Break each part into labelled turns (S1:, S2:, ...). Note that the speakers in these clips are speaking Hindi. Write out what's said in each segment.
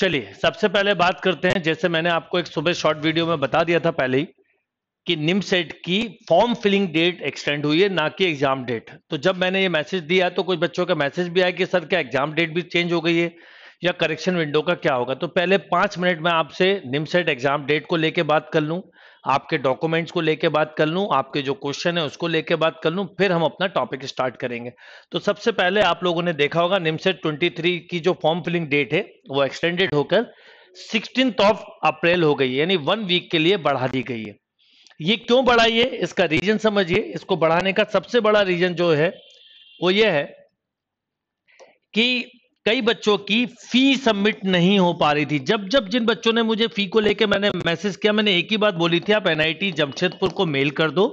S1: चलिए सबसे पहले बात करते हैं जैसे मैंने आपको एक सुबह शॉर्ट वीडियो में बता दिया था पहले ही कि निम सेट की फॉर्म फिलिंग डेट एक्सटेंड हुई है ना कि एग्जाम डेट तो जब मैंने ये मैसेज दिया तो कुछ बच्चों का मैसेज भी आया कि सर क्या एग्जाम डेट भी चेंज हो गई है या करेक्शन विंडो का क्या होगा तो पहले पांच मिनट में आपसे निमसेट एग्जाम डेट को लेकर बात कर लूँ आपके डॉक्यूमेंट्स को लेके बात कर लूँ आपके जो क्वेश्चन है उसको लेके बात कर लूँ फिर हम अपना टॉपिक स्टार्ट करेंगे तो सबसे पहले आप लोगों ने देखा होगा निमसेट 23 की जो फॉर्म फिलिंग डेट है वो एक्सटेंडेड होकर सिक्सटीन ऑफ अप्रैल हो गई यानी वन वीक के लिए बढ़ा दी गई है ये क्यों बढ़ाई है इसका रीजन समझिए इसको बढ़ाने का सबसे बड़ा रीजन जो है वो ये है कि कई बच्चों की फी सबमिट नहीं हो पा रही थी जब जब जिन बच्चों ने मुझे फी को लेके मैंने मैसेज किया मैंने एक ही बात बोली थी आप एनआईटी जमशेदपुर को मेल कर दो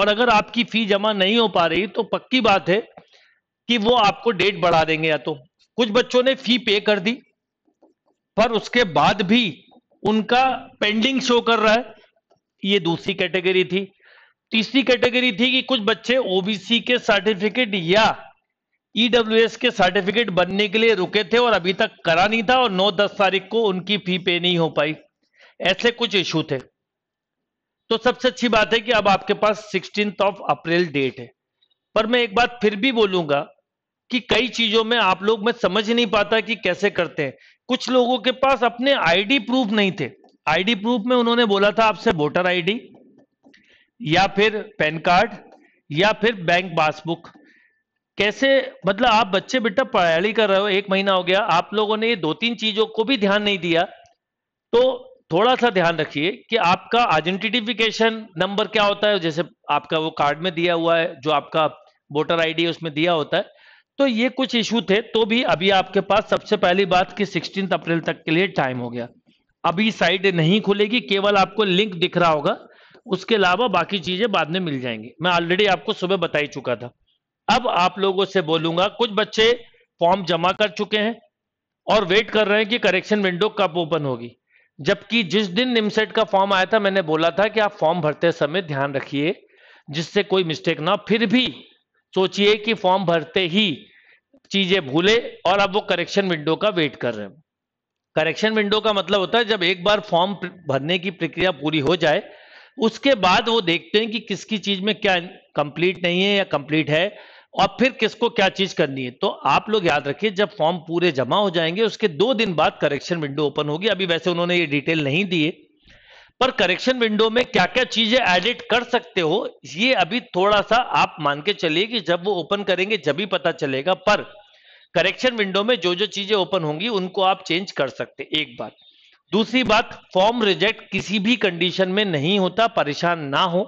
S1: और अगर आपकी फी जमा नहीं हो पा रही तो पक्की बात है कि वो आपको डेट बढ़ा देंगे या तो कुछ बच्चों ने फी पे कर दी पर उसके बाद भी उनका पेंडिंग शो कर रहा है ये दूसरी कैटेगरी थी तीसरी कैटेगरी थी कि कुछ बच्चे ओबीसी के सर्टिफिकेट या ईडब्ल्यू e के सर्टिफिकेट बनने के लिए रुके थे और अभी तक करा नहीं था और 9-10 तारीख को उनकी फी पे नहीं हो पाई ऐसे कुछ इशू थे तो सबसे अच्छी बात है कि अब आपके पास सिक्सटीन ऑफ अप्रैल डेट है पर मैं एक बात फिर भी बोलूंगा कि कई चीजों में आप लोग मैं समझ नहीं पाता कि कैसे करते हैं कुछ लोगों के पास अपने आईडी प्रूफ नहीं थे आईडी प्रूफ में उन्होंने बोला था आपसे वोटर आईडी या फिर पैन कार्ड या फिर बैंक पासबुक कैसे मतलब आप बच्चे बेटा पढ़ाई कर रहे हो एक महीना हो गया आप लोगों ने ये दो तीन चीजों को भी ध्यान नहीं दिया तो थोड़ा सा ध्यान रखिए कि आपका आइडेंटिफिकेशन नंबर क्या होता है जैसे आपका वो कार्ड में दिया हुआ है जो आपका वोटर आईडी उसमें दिया होता है तो ये कुछ इशू थे तो भी अभी आपके पास सबसे पहली बात कि सिक्सटीन अप्रैल तक के लिए टाइम हो गया अभी साइड नहीं खुलेगी केवल आपको लिंक दिख रहा होगा उसके अलावा बाकी चीजें बाद में मिल जाएंगी मैं ऑलरेडी आपको सुबह बताई चुका था अब आप लोगों से बोलूंगा कुछ बच्चे फॉर्म जमा कर चुके हैं और वेट कर रहे हैं कि करेक्शन विंडो कब ओपन होगी जबकि जिस दिन निमसेट का फॉर्म आया था मैंने बोला था कि आप फॉर्म भरते समय ध्यान रखिए जिससे कोई मिस्टेक ना फिर भी सोचिए कि फॉर्म भरते ही चीजें भूले और अब वो करेक्शन विंडो का वेट कर रहे हैं करेक्शन विंडो का मतलब होता है जब एक बार फॉर्म भरने की प्रक्रिया पूरी हो जाए उसके बाद वो देखते हैं कि किसकी चीज में क्या कंप्लीट नहीं है या कंप्लीट है और फिर किसको क्या चीज करनी है तो आप लोग याद रखिए जब फॉर्म पूरे जमा हो जाएंगे उसके दो दिन बाद करेक्शन विंडो ओपन होगी अभी वैसे उन्होंने ये डिटेल नहीं दिए पर करेक्शन विंडो में क्या क्या चीजें एडिट कर सकते हो ये अभी थोड़ा सा आप मान के चलिए कि जब वो ओपन करेंगे जब ही पता चलेगा पर करेक्शन विंडो में जो जो चीजें ओपन होंगी उनको आप चेंज कर सकते एक बार दूसरी बात फॉर्म रिजेक्ट किसी भी कंडीशन में नहीं होता परेशान ना हो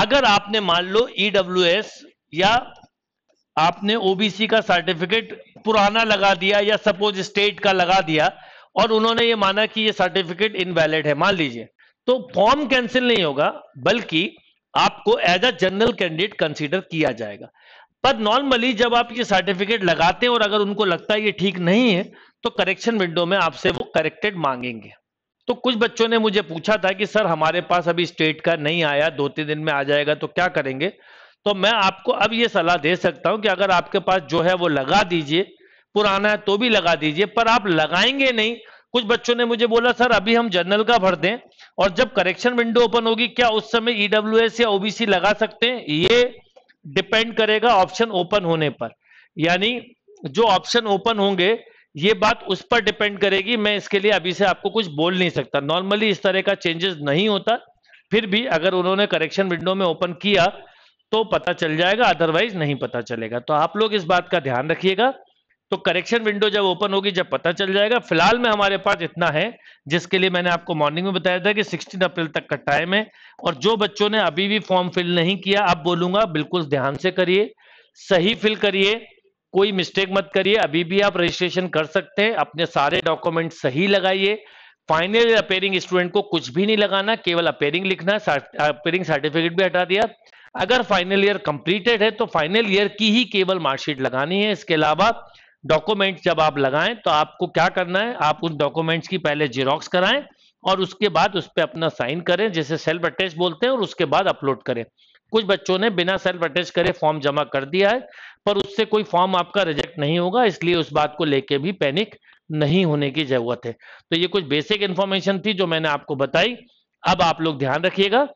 S1: अगर आपने मान लो ईडब्ल्यू e या आपने ओबीसी का सर्टिफिकेट पुराना लगा दिया या सपोज स्टेट का लगा दिया और उन्होंने ये माना कि ये सर्टिफिकेट इनवैलिड है मान लीजिए तो फॉर्म कैंसिल नहीं होगा बल्कि आपको as a general candidate consider किया जाएगा पर नॉर्मली जब आप ये सर्टिफिकेट लगाते हैं और अगर उनको लगता है ये ठीक नहीं है तो करेक्शन विंडो में आपसे वो करेक्टेड मांगेंगे तो कुछ बच्चों ने मुझे पूछा था कि सर हमारे पास अभी स्टेट का नहीं आया दो तीन दिन में आ जाएगा तो क्या करेंगे तो मैं आपको अब ये सलाह दे सकता हूं कि अगर आपके पास जो है वो लगा दीजिए पुराना है तो भी लगा दीजिए पर आप लगाएंगे नहीं कुछ बच्चों ने मुझे बोला सर अभी हम जर्नल का भर दें और जब करेक्शन विंडो ओपन होगी क्या उस समय ईडब्ल्यू e या ओबीसी लगा सकते हैं ये डिपेंड करेगा ऑप्शन ओपन होने पर यानी जो ऑप्शन ओपन होंगे ये बात उस पर डिपेंड करेगी मैं इसके लिए अभी से आपको कुछ बोल नहीं सकता नॉर्मली इस तरह का चेंजेस नहीं होता फिर भी अगर उन्होंने करेक्शन विंडो में ओपन किया तो पता चल जाएगा अदरवाइज नहीं पता चलेगा तो आप लोग इस बात का ध्यान रखिएगा तो करेक्शन विंडो जब ओपन होगी जब पता चल जाएगा फिलहाल में हमारे पास इतना है जिसके लिए मैंने आपको मॉर्निंग में बताया था कि 16 अप्रैल तक का टाइम है और जो बच्चों ने अभी भी फॉर्म फिल नहीं किया अब बोलूंगा बिल्कुल ध्यान से करिए सही फिल करिए कोई मिस्टेक मत करिए अभी भी आप रजिस्ट्रेशन कर सकते हैं अपने सारे डॉक्यूमेंट सही लगाइए फाइनल अपेयरिंग स्टूडेंट को कुछ भी नहीं लगाना केवल अपेयरिंग लिखना अपेयरिंग सर्टिफिकेट भी हटा दिया अगर फाइनल ईयर कंप्लीटेड है तो फाइनल ईयर की ही केवल मार्कशीट लगानी है इसके अलावा डॉक्यूमेंट जब आप लगाएं तो आपको क्या करना है आप उन डॉक्यूमेंट्स की पहले जीरोक्स कराएं और उसके बाद उस पर अपना साइन करें जैसे सेल्फ अटैच बोलते हैं और उसके बाद अपलोड करें कुछ बच्चों ने बिना सेल्फ अटैच करे फॉर्म जमा कर दिया है पर उससे कोई फॉर्म आपका रिजेक्ट नहीं होगा इसलिए उस बात को लेके भी पैनिक नहीं होने की जरूरत है तो ये कुछ बेसिक इन्फॉर्मेशन थी जो मैंने आपको बताई अब आप लोग ध्यान रखिएगा